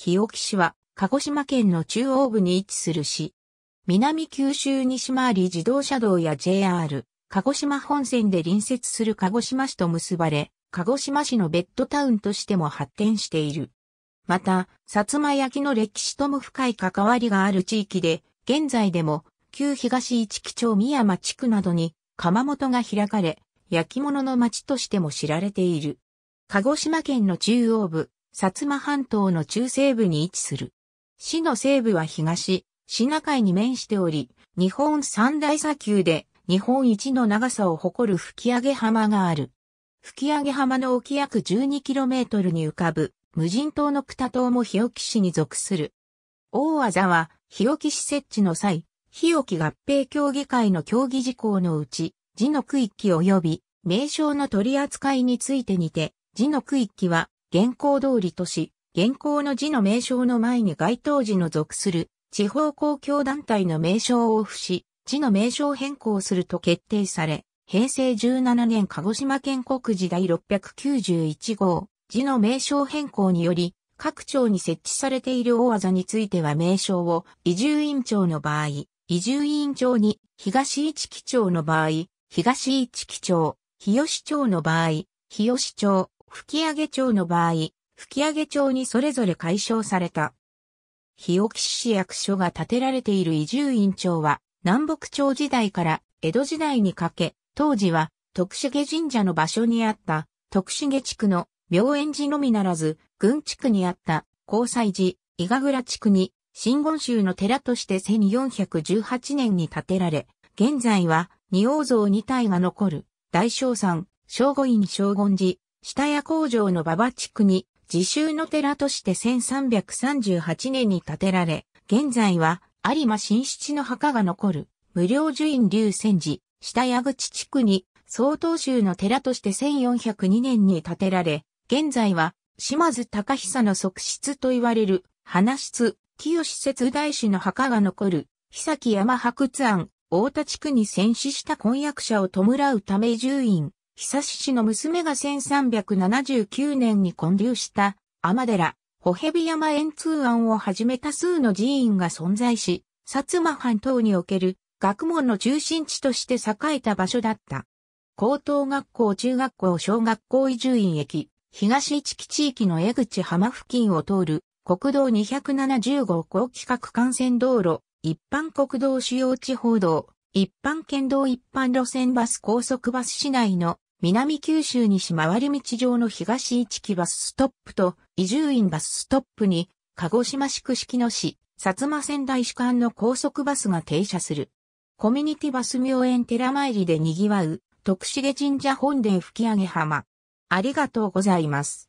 日置市は、鹿児島県の中央部に位置する市。南九州西回り自動車道や JR、鹿児島本線で隣接する鹿児島市と結ばれ、鹿児島市のベッドタウンとしても発展している。また、薩摩焼の歴史とも深い関わりがある地域で、現在でも、旧東市基町宮山地区などに、窯元が開かれ、焼き物の町としても知られている。鹿児島県の中央部、薩摩半島の中西部に位置する。市の西部は東、品海に面しており、日本三大砂丘で日本一の長さを誇る吹上浜がある。吹上浜の沖約 12km に浮かぶ無人島の北島も日置市に属する。大技は日置市設置の際、日置合併協議会の協議事項のうち、字の区域及び名称の取り扱いについてにて、字の区域は現行通りとし、現行の字の名称の前に該当時の属する地方公共団体の名称を付し、字の名称変更すると決定され、平成17年鹿児島県国時第691号、字の名称変更により、各庁に設置されている大技については名称を移住委員長の場合、移住委員長に東市基長の場合、東市基長、日吉町の場合、日吉町、吹上町の場合、吹上町にそれぞれ解消された。日置市役所が建てられている移住院町は、南北町時代から江戸時代にかけ、当時は徳重神社の場所にあった徳重地区の病園寺のみならず、郡地区にあった交際寺、伊賀倉地区に新言宗の寺として1418年に建てられ、現在は二王像二体が残る大正山、正五院正言寺、下屋工場の馬場地区に自習の寺として1338年に建てられ、現在は有馬新七の墓が残る無料樹院流泉寺、下屋口地区に曹洞州の寺として1402年に建てられ、現在は島津隆久の側室と言われる花室、清節大師の墓が残る、久崎山白津庵、大田地区に戦死した婚約者を弔うため住院、久志氏の娘が1379年に建立した天寺、ホヘビ山円通庵をはじめ多数の寺院が存在し、薩摩藩等における学問の中心地として栄えた場所だった。高等学校、中学校、小学校移住院駅、東一木地域の江口浜付近を通る国道270号高規格幹線道路、一般国道主要地方道、一般県道一般路線バス高速バス市内の南九州西回り道上の東一木バスストップと伊集院バスストップに、鹿児島市串式の市、薩摩仙台市間の高速バスが停車する。コミュニティバス妙園寺参りで賑わう、徳重神社本殿吹上浜。ありがとうございます。